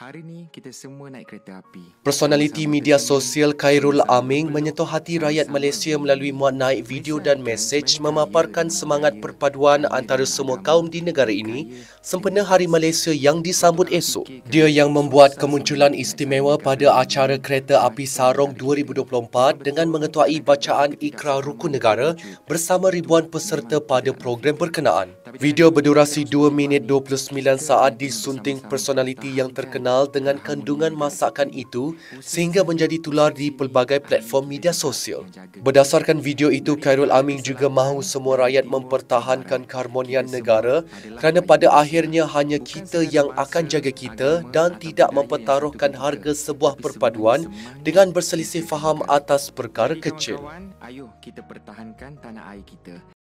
Hari ini kita semua naik kereta api. Personaliti media sosial Khairul Aming menyentuh hati rakyat Malaysia melalui muat naik video dan mesej memaparkan semangat perpaduan antara semua kaum di negara ini sempena Hari Malaysia yang disambut esok. Dia yang membuat kemunculan istimewa pada acara kereta api Sarong 2024 dengan mengetuai bacaan ikrar rukun negara bersama ribuan peserta pada program berkenaan. Video berdurasi 2 minit 29 saat disunting personaliti yang terkenal dengan kandungan masakan itu sehingga menjadi tular di pelbagai platform media sosial. Berdasarkan video itu, Khairul Amin juga mahu semua rakyat mempertahankan keharmonian negara kerana pada akhirnya hanya kita yang akan jaga kita dan tidak mempertaruhkan harga sebuah perpaduan dengan berselisih faham atas perkara kecil. Ayuh kita pertahankan tanah air kita.